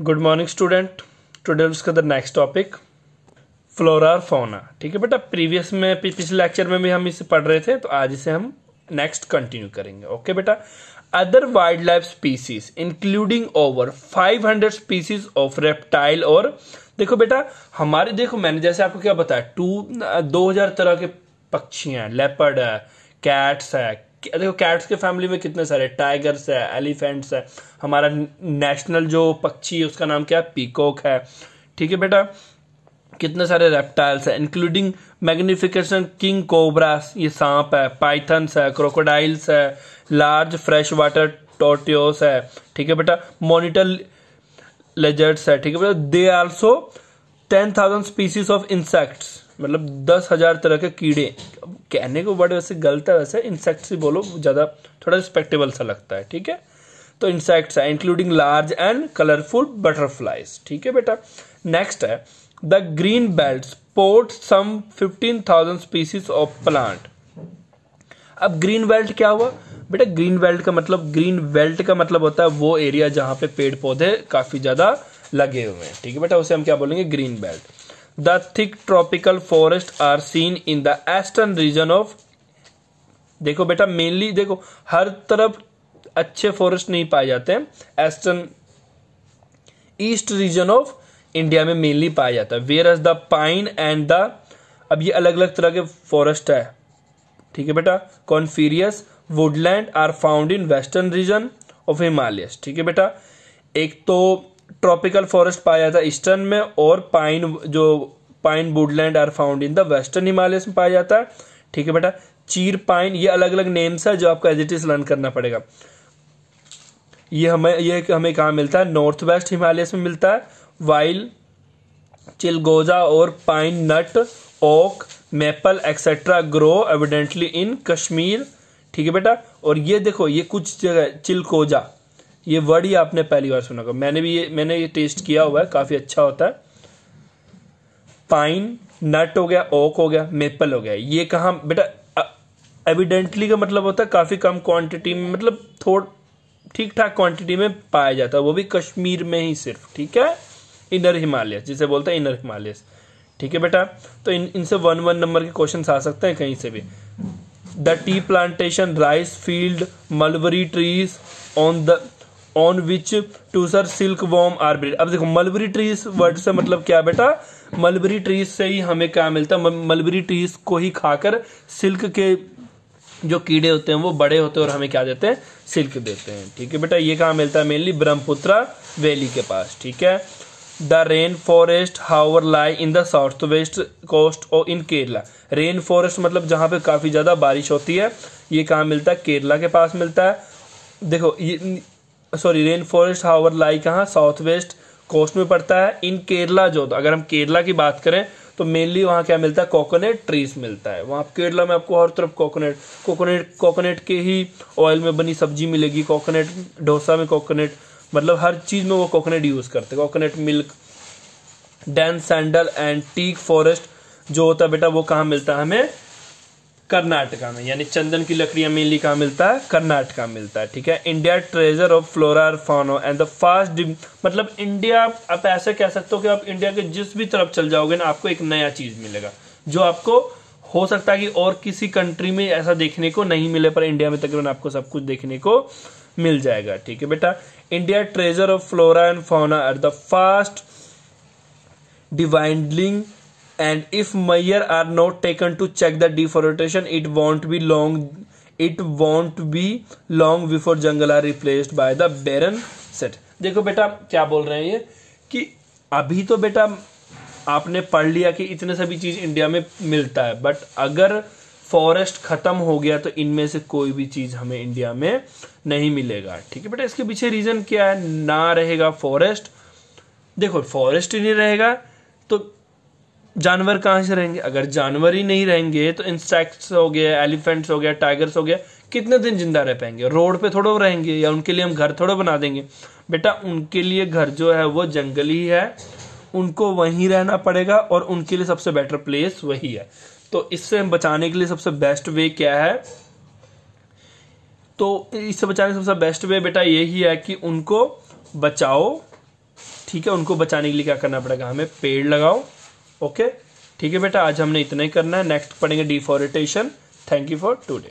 Good morning student today उसका the next topic flora और fauna ठीक है बेटा प्रीवियस में पिछले लेक्चर में भी हम इसे पढ़ रहे थे तो आज इसे हम नेक्स्ट कंटिन्यू करेंगे ओके बेटा other wild life species including over 500 species of reptile और देखो बेटा हमारे देखो मैंने जैसे आपको क्या बताया टू दो हजार तरह के पक्षी हैं लेपर्ड है कैट्स है देखो कैट्स के फैमिली में कितने सारे टाइगर्स है एलिफेंट्स है हमारा नेशनल जो पक्षी है उसका नाम क्या है पीकॉक है ठीक है बेटा कितने सारे रेप्टाइल्स है इंक्लूडिंग मैग्निफिकेशन किंग कोबरास ये सांप है पाइथन्स है क्रोकोडाइल्स है लार्ज फ्रेश वाटर टोटियोस है ठीक है बेटा मोनिटर लेजर्ट्स है ठीक है बेटा they also ten thousand species of insects मतलब दस हजार तरह के कीड़े कहने को वर्ड वैसे गलत है वैसे इंसेक्ट्स ही बोलो ज़्यादा थोड़ा रिस्पेक्टेबल सा लगता है ठीक है तो इंसेक्ट्स है including large and colourful butterflies ठीक है बेटा नेक्स्ट है the green belt support some fifteen thousand species of plant अब ग्रीन बेल्ट क्या हुआ बेटा ग्रीन बेल्ट का मतलब ग्रीन बेल्ट का मतलब होता है वो एरिया जहाँ पे पेड़ पौधे काफ़ी ज़्यादा लगे हुए हैं ठीक है बेटा उसे हम क्या बोलेंगे green belt The thick tropical forest are seen in the eastern region of देखो बेटा मेनली देखो हर तरफ अच्छे फॉरेस्ट नहीं पाए जाते हैं eastern east region of India में मेनली पाया जाता है whereas the pine and the अब ये अलग अलग तरह के फॉरेस्ट है ठीक है बेटा coniferous woodland are found in western region of Himalaya ठीक है बेटा एक तो ट्रॉपिकल फॉरेस्ट पाया जाता है ईस्टर्न में और पाइन जो pine woodland are found in the western Himalaya में पाया जाता है ठीक है बेटा चीर पाइन ये अलग अलग नेम्स है जो आपको एजिटिस लर्न करना पड़ेगा ये हमें ये हमें कहा मिलता है नॉर्थ वेस्ट हिमालय में मिलता है वाइल चिलगोजा और pine nut oak maple etcetera grow evidently in Kashmir ठीक है बेटा और ये देखो ये कुछ जगह चिलकोजा ये वर्ड ही आपने पहली बार सुना होगा मैंने भी ये मैंने ये टेस्ट किया हुआ है काफ़ी अच्छा होता है पाइन नट हो गया ओक हो गया मेपल हो गया ये कहा बेटा एविडेंटली का मतलब होता है काफ़ी कम क्वांटिटी में मतलब थोड़ा ठीक ठाक क्वांटिटी में पाया जाता है वो भी कश्मीर में ही सिर्फ ठीक है इनर हिमालय जिसे बोलते हैं इनर हिमालय ठीक है बेटा तो इन इनसे वन वन नंबर के क्वेश्चन आ सकते हैं कहीं से भी the tea plantation rice field mulberry trees on the on which to sir silk worm are अब देखो मलबरी ट्रीज वर्ड से मतलब क्या बेटा मलबरी ट्रीज से ही हमें क्या मिलता है मलबरी ट्रीज को ही खाकर सिल्क के जो कीड़े होते हैं वो बड़े होते हैं और हमें क्या देते हैं सिल्क देते हैं ठीक है बेटा ये कहा मिलता है मेनली ब्रह्मपुत्रा वैली के पास ठीक है the rain forest however lie in the south west coast और इन केरला रेन फॉरेस्ट मतलब जहां पे काफ़ी ज़्यादा बारिश होती है ये कहा मिलता है केरला के पास मिलता है देखो ये sorry rain forest however lie कहाँ साउथ वेस्ट कोस्ट में पड़ता है इन केरला जो तो। अगर हम केरला की बात करें तो मेनली वहाँ क्या मिलता है कोकोनट ट्रीज मिलता है वहाँ केरला में आपको हर तरफ कोकोनट कोकोनट कोकोनट के ही ऑयल में बनी सब्जी मिलेगी कोकोनट डोसा में कोकोनट मतलब हर चीज़ में वो कोकोनट यूज़ करते हैं coconut milk then sandal and teak forest जो होता है बेटा वो कहाँ मिलता है हमें कर्नाटका में यानी चंदन की लकड़ियां मेनली कहाँ मिलता है कर्नाटका मिलता है ठीक है India treasure of flora fauna and the fast मतलब इंडिया आप ऐसे कह सकते हो कि आप इंडिया के जिस भी तरफ चल जाओगे ना आपको एक नया चीज़ मिलेगा जो आपको हो सकता है कि और किसी कंट्री में ऐसा देखने को नहीं मिले पर इंडिया में तकरीबन आपको सब कुछ देखने को मिल जाएगा ठीक है बेटा India treasure of flora and fauna at the fast dwindling and if measure are not taken to check the deforestation it won't be long it won't be long before jungle are replaced by the barren set देखो बेटा क्या बोल रहे हैं ये कि अभी तो बेटा आपने पढ़ लिया कि इतने सभी चीज इंडिया में मिलता है बट अगर फॉरेस्ट खत्म हो गया तो इनमें से कोई भी चीज हमें इंडिया में नहीं मिलेगा ठीक है बेटा इसके पीछे रीजन क्या है ना रहेगा फॉरेस्ट देखो फॉरेस्ट ही नहीं रहेगा तो जानवर कहाँ से रहेंगे अगर जानवर ही नहीं रहेंगे तो इंसेक्ट्स हो गए एलिफेंट्स हो गया टाइगर्स हो गया कितने दिन जिंदा रह पाएंगे रोड पे थोड़ा रहेंगे या उनके लिए हम घर थोड़ा बना देंगे बेटा उनके लिए घर जो है वो जंगली है उनको वहीं रहना पड़ेगा और उनके लिए सबसे बेटर प्लेस वही तो है तो इससे बचाने के लिए सबसे बेस्ट वे क्या है तो इससे बचाने का सबसे बेस्ट वे बेटा यही है कि उनको बचाओ ठीक है उनको बचाने के लिए क्या करना पड़ेगा हमें पेड़ लगाओ ओके ठीक है बेटा आज हमने इतना ही करना है नेक्स्ट पढ़ेंगे deforestation thank you for today